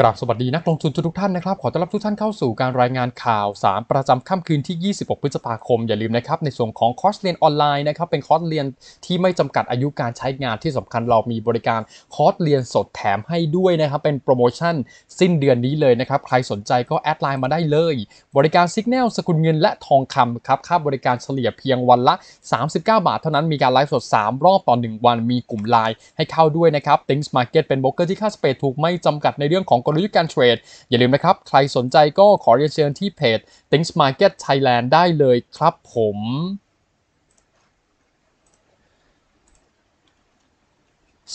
กราบสวัสดีนักลงทุนทุกท่านนะครับ ขอต้อนรับทุกท่านเข้าสู่การรายงานข่าว 3 ประจำค่ำคืนที่ 26พฤษภาคม อย่าลืมนะครับ ในส่วนของคอร์สเรียนออนไลน์นะครับเป็นคอร์สเรียนที่ไม่จำกัดอายุการใช้งานที่สำคัญเรามีบริการคอร์สเรียนสดแถมให้ด้วยนะครับเป็นโปรโมชั่นสิ้นเดือนนี้เลยนะครับใครสนใจก็แอดไลน์มาได้เลย บริการซิกแนลสกุลเงินและทองคำครับค่าบริการเฉลี่ยเพียงวันละ39บาท เท่านั้นมีการไลฟ์สด3 รอบต่อ1วัน มีกลุ่มไลน์ให้เข้าด้วยนะครับ Things Market เป็นล็รกเกอร์ที่ค่าสเปรดถูกไม่จากัดในเรื่องของกลยุทธ์การเทรดอย่าลืมนะครับ ใครสนใจก็ขอเรียนเชิญที่เพจ Things Market Thailand ได้เลยครับผม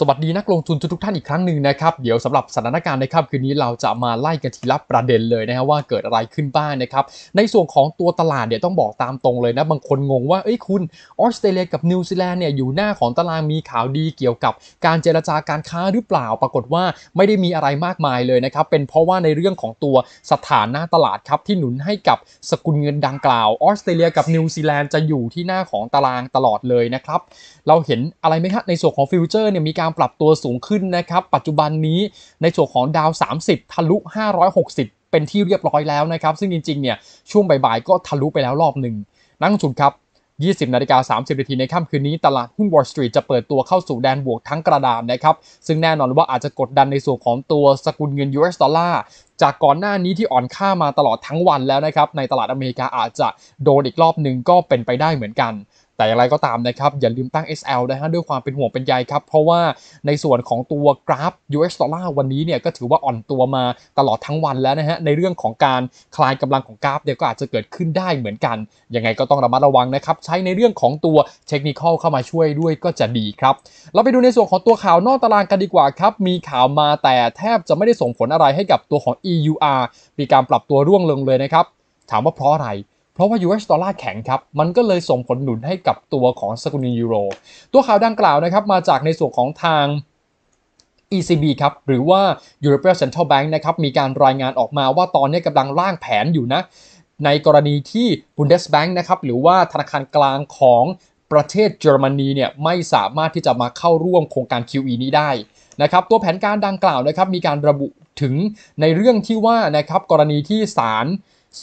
สวัสดีนักลงทุนทุกท่านอีกครั้งหนึ่งนะครับ เดี๋ยวสำหรับสถานการณ์ในค่ำคืนนี้เราจะมาไล่กันทีละประเด็นเลยนะฮะว่าเกิดอะไรขึ้นบ้างนะครับ ในส่วนของตัวตลาดเนี่ยต้องบอกตามตรงเลยนะ บางคนงงว่า เอ้ยคุณ ออสเตรเลียกับนิวซีแลนด์เนี่ยอยู่หน้าของตารางมีข่าวดีเกี่ยวกับการเจรจาการค้าหรือเปล่าปรากฏว่าไม่ได้มีอะไรมากมายเลยนะครับเป็นเพราะว่าในเรื่องของตัวสถานหน้าตลาดครับที่หนุนให้กับสกุลเงินดังกล่าวออสเตรเลียกับนิวซีแลนด์จะอยู่ที่หน้าของตารางตลอดเลยนะครับเราเห็นอะไรไหมครับในส่วนของฟิวเจอร์เนี่ยมีการารปรับตัวสูงขึ้นนะครับปัจจุบันนี้ในส่วนของดาว 30 ทะลุ 560 เป็นที่เรียบร้อยแล้วนะครับ ซึ่งจริง ๆ เนี่ยช่วงบ่าย ๆก็ทะลุไปแล้วรอบหนึ่ง นักลงทุนครับ 20นาฬิกา30นาทีในค่ำคืนนี้ตลาดหุ้นวอล l s t r e e t จะเปิดตัวเข้าสู่แดนบวกทั้งกระดานนะครับ ซึ่งแน่นอนว่าอาจจะกดดันในส่วนของตัวสกุลเงิน US ดอลลาร์จากก่อนหน้านี้ที่อ่อนค่ามาตลอดทั้งวันแล้วนะครับในตลาดอเมริกาอาจจะโดนอีกรอบหนึ่งก็เป็นไปได้เหมือนกันแต่อย่างไรก็ตามนะครับ อย่าลืมตั้ง SL นะฮะด้วยความเป็นห่วงเป็นใยครับ เพราะว่าในส่วนของตัวกราฟ US ดอลลาร์วันนี้เนี่ยก็ถือว่าอ่อนตัวมาตลอดทั้งวันแล้วนะฮะ ในเรื่องของการคลายกำลังของกราฟเนี่ยก็อาจจะเกิดขึ้นได้เหมือนกัน ยังไงก็ต้องระมัดระวังนะครับ ใช้ในเรื่องของตัวเทคนิคเข้ามาช่วยด้วยก็จะดีครับเราไปดูในส่วนของตัวข่าวนอกตารางกันดีกว่าครับมีข่าวมาแต่แทบจะไม่ได้ส่งผลอะไรให้กับตัวของ EUR มีการปรับตัวร่วงลงเลยนะครับถามว่าเพราะอะไรเพราะว่า US ดอลลาร์แข็งครับ มันก็เลยส่งผลหนุนให้กับตัวของสกุลเงินยูโร ตัวข่าวดังกล่าวนะครับมาจากในส่วนของทาง ECB ครับ หรือว่า European Central Bank นะครับ มีการรายงานออกมาว่าตอนนี้กำลังร่างแผนอยู่นะ ในกรณีที่ Bundesbank นะครับ หรือว่าธนาคารกลางของประเทศเยอรมนีเนี่ยไม่สามารถที่จะมาเข้าร่วมโครงการ QE นี้ได้นะครับ ตัวแผนการดังกล่าวนะครับ มีการระบุถึงในเรื่องที่ว่านะครับ กรณีที่ศาล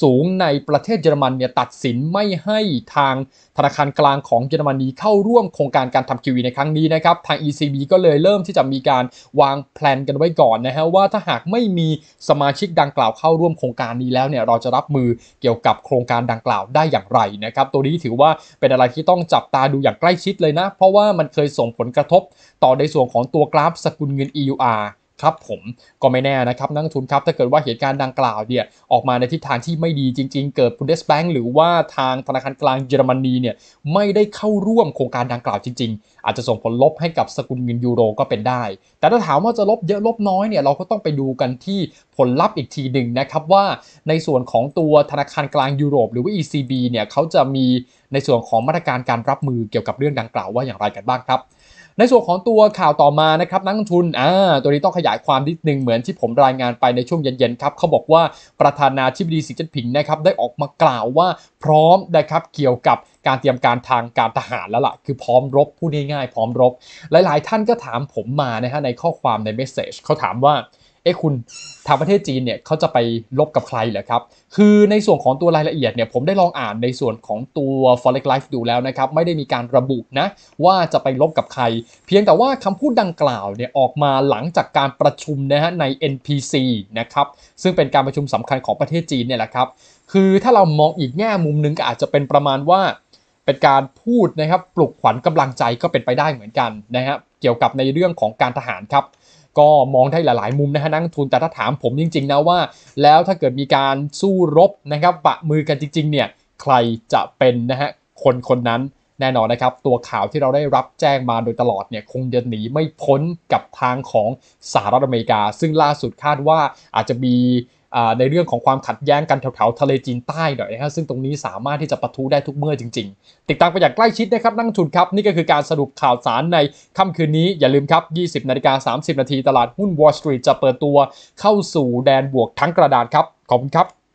สูงในประเทศเยอรมันเนี่ยตัดสินไม่ให้ทางธนาคารกลางของเยอรมนีเข้าร่วมโครงการการทำ QE ในครั้งนี้นะครับทาง ECB ก็เลยเริ่มที่จะมีการวางแผนกันไว้ก่อนนะฮะว่าถ้าหากไม่มีสมาชิกดังกล่าวเข้าร่วมโครงการนี้แล้วเนี่ยเราจะรับมือเกี่ยวกับโครงการดังกล่าวได้อย่างไรนะครับตัวนี้ถือว่าเป็นอะไรที่ต้องจับตาดูอย่างใกล้ชิดเลยนะ เพราะว่ามันเคยส่งผลกระทบ ต่อในส่วนของตัวกราฟสกุลเงิน EUR ครับผมก็ไม่แน่นะครับ นักทุนครับ ถ้าเกิดว่าเหตุการณ์ดังกล่าวเนี่ยออกมาในทิศทางที่ไม่ดีจริงๆ เกิดบุนเดสแบงก์หรือว่าทางธนาคารกลางเยอรมนีเนี่ยไม่ได้เข้าร่วมโครงการดังกล่าวจริงๆ อาจจะส่งผลลบให้กับสกุลเงินยูโรก็เป็นได้ แต่ถ้าถามว่าจะลบเยอะลบน้อยเนี่ยเราก็ต้องไปดูกันที่ผลลัพธ์อีกทีหนึ่งนะครับว่า ในส่วนของตัวธนาคารกลางยุโรปหรือว่า ECB เนี่ยเขาจะมีในส่วนของมาตรการการรับมือเกี่ยวกับเรื่องดังกล่าวว่าอย่างไรกันบ้างครับในส่วนของตัวข่าวต่อมานะครับ นักลงทุนอ่าตัวนี้ต้องขยายความนิดนึงเหมือนที่ผมรายงานไปในช่วงเย็น ๆ ครับเขาบอกว่าประธานาธิบดีสิจิ้นผิงนะครับได้ออกมากล่าวว่าพร้อมนะครับเกี่ยวกับการเตรียมการทางการทหารแล้วละ่ะ คือพร้อมรบพูดง่ายๆ พร้อมรบ หลาย ๆ ท่านก็ถามผมมานะฮะในข้อความในเมสเซจเขาถามว่าเอ๊ะคุณ ทางประเทศจีนเนี่ยเขาจะไปลบกับใครเหรอครับคือในส่วนของตัวรายละเอียดเนี่ยผมได้ลองอ่านในส่วนของตัว forex life ดูแล้วนะครับ ไม่ได้มีการระบุนะว่าจะไปลบกับใคร เพียงแต่ว่าคำพูดดังกล่าวเนี่ยออกมาหลังจากการประชุมนะฮะใน NPC นะครับซึ่งเป็นการประชุมสำคัญของประเทศจีนเนี่ยแหละครับ คือถ้าเรามองอีกแง่มุมนึงก็อาจจะเป็นประมาณว่าเป็นการพูดนะครับปลุกขวัญกำลังใจก็เป็นไปได้เหมือนกันนะฮะเกี่ยวกับในเรื่องของการทหารครับก็มองได้หลายๆมุมนะฮะนักทุนแต่ถ้าถามผมจริง ๆ นะว่า แล้วถ้าเกิดมีการสู้รบนะครับ ปะมือกันจริง ๆ เนี่ยใครจะเป็นนะฮะ คนคนนั้นแน่นอนนะครับ ตัวข่าวที่เราได้รับแจ้งมาโดยตลอดเนี่ย คงจะหนีไม่พ้นกับทางของสหรัฐอเมริกา ซึ่งล่าสุดคาดว่าอาจจะมีในเรื่องของความขัดแย้งกันแถวๆทะเลจีนใต้หน่อยนะฮะซึ่งตรงนี้สามารถที่จะปะทุได้ทุกเมื่อจริงๆ ติดตามไปอย่างใกล้ชิดนะครับนั่งชุนครับ นี่ก็คือการสรุปข่าวสารในค่ำคืนนี้ อย่าลืมครับ 20 นาฬิกา30 นาทีตลาดหุ้นวอลล์สตรีทจะเปิดตัวเข้าสู่แดนบวกทั้งกระดานครับขอบคุณครับ